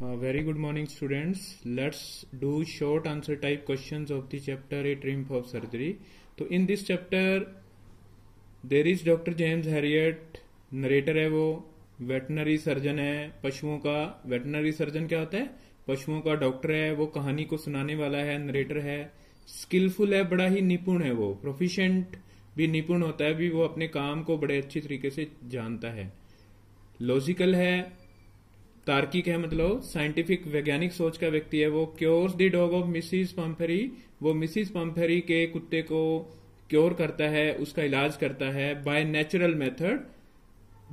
very good morning students let's do short answer type question of the chapter A rimp of surgery तो in this chapter there is doctor James Herriot narrator है वो veterinary surgeon है पशुओं का veterinary surgeon क्या होता है पशुओं का डॉक्टर है वो कहानी को सुनाने वाला है नरेटर है स्किलफुल है बड़ा ही निपुण है वो प्रोफिशेंट भी निपुण होता है भी वो अपने काम को बड़े अच्छी तरीके से जानता है लॉजिकल है तार्किक है मतलब साइंटिफिक वैज्ञानिक सोच का व्यक्ति है वो cures the dog of Mrs Pumphrey वो मिसिस पम्फेरी के कुत्ते को क्योर करता है उसका इलाज करता है by natural method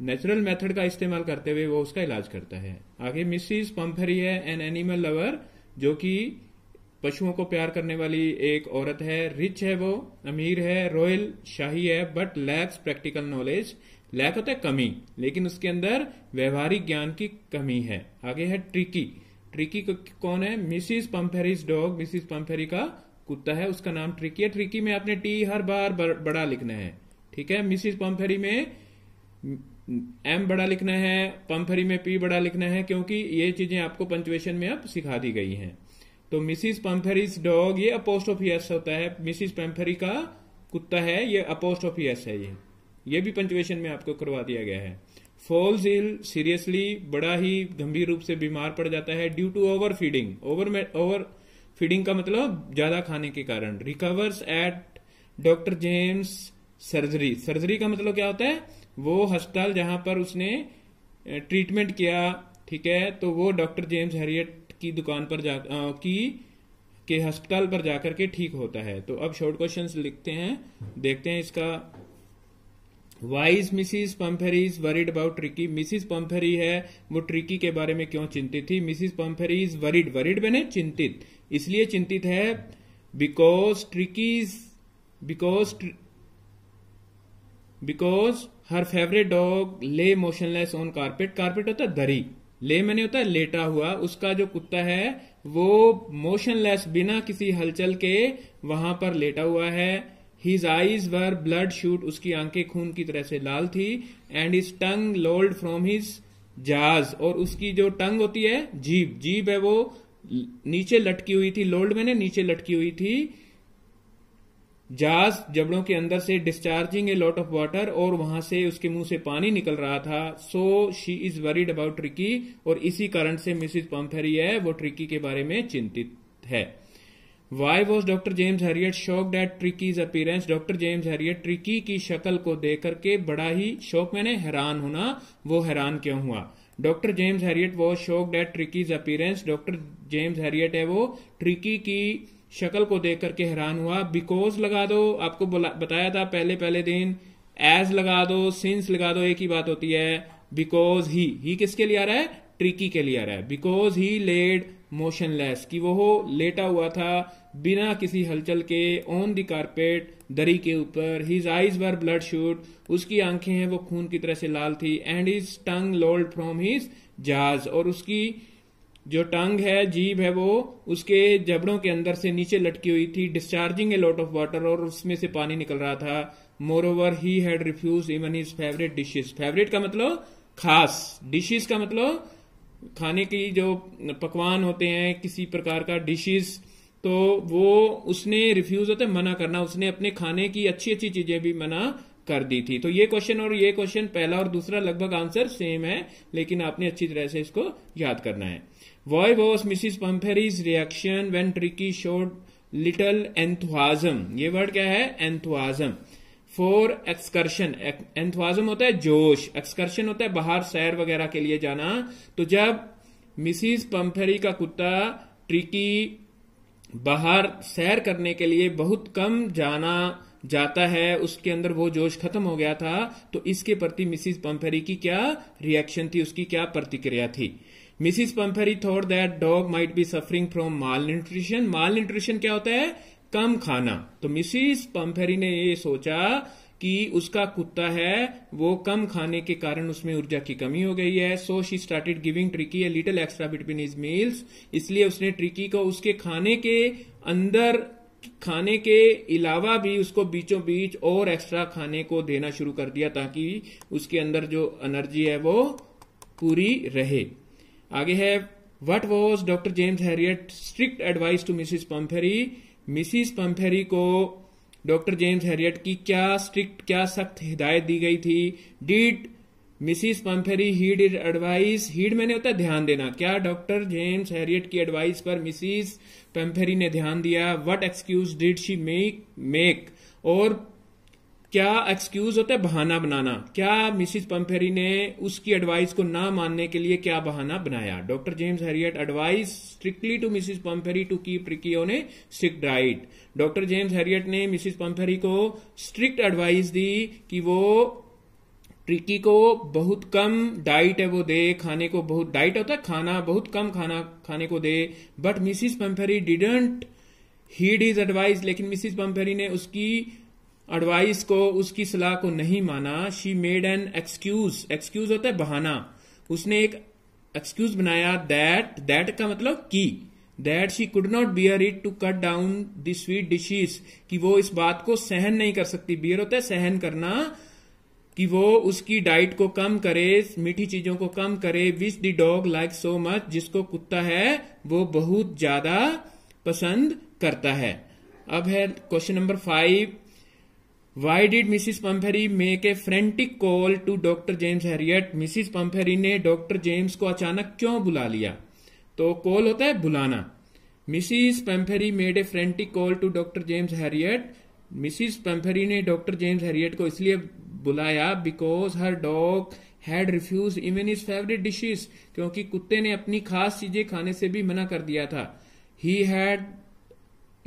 natural method का इस्तेमाल करते हुए वो उसका इलाज करता है आगे मिसिस पम्फेरी है एन एनिमल लवर जो कि पशुओं को प्यार करने वाली एक औरत है रिच है वो अमीर है रॉयल शाही है but lacks practical knowledge lack होता है कमी लेकिन उसके अंदर व्यवहारिक ज्ञान की कमी है आगे है ट्रिकी ट्रिकी कौन है Mrs Pumphrey's dog Mrs Pumphrey का कुत्ता है उसका नाम ट्रिकी है ट्रिकी में आपने टी हर बार बड़ा लिखना है ठीक है मिसिस पम्फेरी में एम बड़ा लिखना है पम्फेरी में पी बड़ा लिखना है क्योंकि ये चीजें आपको पंचुएशन में अब सिखा दी गई हैं तो मिसिस पम्फेरीज डॉग ये अपोस्ट ऑफ यस होता है मिसिस पंफेरी का कुत्ता है ये अपोस्ट ऑफ यस है ये ये भी पंचुएशन में आपको करवा दिया गया है फॉल्स इल सीरियसली बड़ा ही गंभीर रूप से बीमार पड़ जाता है due to over feeding over over feeding का मतलब ज्यादा खाने के कारण recovers at doctor James surgery surgery का मतलब क्या होता है वो अस्पताल जहां पर उसने ट्रीटमेंट किया ठीक है तो वो डॉक्टर जेम्स हैरियट की दुकान पर जा आ, की के अस्पताल पर जाकर के ठीक होता है तो अब शॉर्ट क्वेश्चंस लिखते हैं देखते हैं इसका why's Mrs Pumphrey is worried about Tricki Mrs Pumphrey है वो ट्रिकी के बारे में क्यों चिंतित थी Mrs Pumphrey is worried worried बने चिंतित इसलिए चिंतित है because Tricki's because because her favourite dog lay motionless on carpet carpet होता दरी ले मैंने होता है लेटा हुआ उसका जो कुत्ता है वो मोशनलेस बिना किसी हलचल के वहां पर लेटा हुआ है his eyes were bloodshot उसकी आंखें खून की तरह से लाल थी and his tongue lolled from his jaws और उसकी जो टंग होती है जीभ जीभ है वो नीचे लटकी हुई थी लोल्ड मैंने नीचे लटकी हुई थी जहाज जबड़ों के अंदर से discharging a lot of water और वहां से उसके मुंह से पानी निकल रहा था so she is worried about Tricki और इसी कारण से मिसिज पम्फेरी है वो ट्रिकी के बारे में चिंतित है why was doctor James Herriot shocked at Tricki's appearance doctor James Herriot Tricki की शक्ल को देख करके बड़ा ही शौक मैंने हैरान होना वो हैरान क्यों हुआ doctor James Herriot was shocked at Tricki's appearance doctor James Herriot है वो ट्रिकी की शक्ल को देख करके हैरान हुआ बिकॉज लगा दो आपको बताया था पहले पहले दिन एज लगा दो सिंस लगा दो एक ही बात होती है बिकॉज ही ही किसके लिए आ रहा है ट्रिकी के लिए आ रहा है बिकॉज ही लेड मोशनलेस कि वो लेटा हुआ था बिना किसी हलचल के ऑन द कारपेट दरी के ऊपर his eyes were bloodshot उसकी आंखें हैं वो खून की तरह से लाल थी and his tongue lolled from his jaws और उसकी जो टंग है जीभ है वो उसके जबड़ों के अंदर से नीचे लटकी हुई थी discharging a lot of water और उसमें से पानी निकल रहा था moreover he had refused even his favourite dishes favourite का मतलब खास डिशेज का मतलब खाने की जो पकवान होते हैं किसी प्रकार का डिशेज तो वो उसने रिफ्यूज होते मना करना उसने अपने खाने की अच्छी अच्छी चीजें भी मना कर दी थी तो ये क्वेश्चन और ये क्वेश्चन पहला और दूसरा लगभग आंसर सेम है लेकिन आपने अच्छी तरह से इसको याद करना है why was Mrs Pumphrey's reaction when Tricki showed little enthusiasm ये वर्ड क्या है एंथुआजम फॉर एक्सकर्शन एंथुआजम होता है जोश एक्सकर्शन होता है बाहर सैर वगैरह के लिए जाना तो जब मिसिज पंफेरी का कुत्ता ट्रिकी बाहर सैर करने के लिए बहुत कम जाना जाता है उसके अंदर वो जोश खत्म हो गया था तो इसके प्रति मिसिस पंफेरी की क्या रिएक्शन थी उसकी क्या प्रतिक्रिया थी Mrs Pumphrey thought that dog might be suffering from malnutrition malnutrition क्या होता है कम खाना तो मिसिस पंफेरी ने ये सोचा कि उसका कुत्ता है वो कम खाने के कारण उसमें ऊर्जा की कमी हो गई है so she started giving Tricki a little extra between his meals इसलिए उसने ट्रिकी को उसके खाने के अंदर खाने के अलावा भी उसको बीचों बीच और एक्स्ट्रा खाने को देना शुरू कर दिया ताकि उसके अंदर जो एनर्जी है वो पूरी रहे आगे है what was doctor James Herriot strict advice to Mrs Pumphrey Mrs Pumphrey को डॉक्टर जेम्स हैरियट की क्या स्ट्रिक्ट क्या सख्त हिदायत दी गई थी did Mrs Pumphrey heed his advice heed मैंने होता है ध्यान देना क्या डॉक्टर जेम्स हैरियट की एडवाइस पर मिसिस पम्फेरी ने ध्यान दिया what excuse did she make make और क्या एक्सक्यूज होता है बहाना बनाना क्या मिसिस पम्फेरी ने उसकी एडवाइस को ना मानने के लिए क्या बहाना बनाया doctor James Herriot advice strictly to Mrs Pumphrey to keep Tricki a strict diet doctor James Herriot ने मिसिस पम्फेरी को स्ट्रिक्ट एडवाइस दी कि वो ट्रिकी को बहुत कम डाइट है वो दे खाने को बहुत डाइट होता है खाना बहुत कम खाना खाने को दे but Mrs Pumphrey didn't heed his advice लेकिन मिसिस पम्फेरी ने उसकी एडवाइस को उसकी सलाह को नहीं माना she made an excuse excuse होता है बहाना उसने एक एक्सक्यूज बनाया दैट दैट का मतलब की that she could not bear it to cut down the sweet dishes कि वो इस बात को सहन नहीं कर सकती बियर होता है सहन करना कि वो उसकी डाइट को कम करे मीठी चीजों को कम करे which the dog like so much जिसको कुत्ता है वो बहुत ज्यादा पसंद करता है अब है question number five why did Mrs Pumphrey make a frantic call to doctor James Herriot Mrs Pumphrey ने डॉक्टर जेम्स को अचानक क्यों बुला लिया तो कॉल होता है बुलाना Mrs Pumphrey made a frantic call to doctor James Herriot Mrs Pumphrey ने डॉक्टर जेम्स हैरियट को इसलिए बुलाया because her dog had refused even his favourite dishes क्योंकि कुत्ते ने अपनी खास चीजें खाने से भी मना कर दिया था ही हैड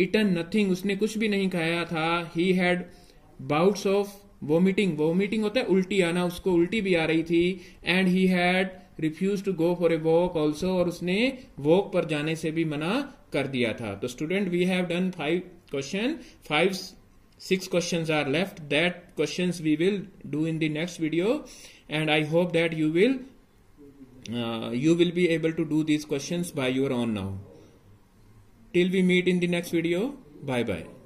इटन नथिंग उसने कुछ भी नहीं खाया था he had bouts of vomiting vomiting होता है उल्टी आना उसको उल्टी भी आ रही थी and he had refused to go for a walk also और उसने वॉक पर जाने से भी मना कर दिया था तो student we have done five question five six questions are left that questions we will do in the next video and i hope that you will uh, you will be able to do these questions by your own now till we meet in the next video bye bye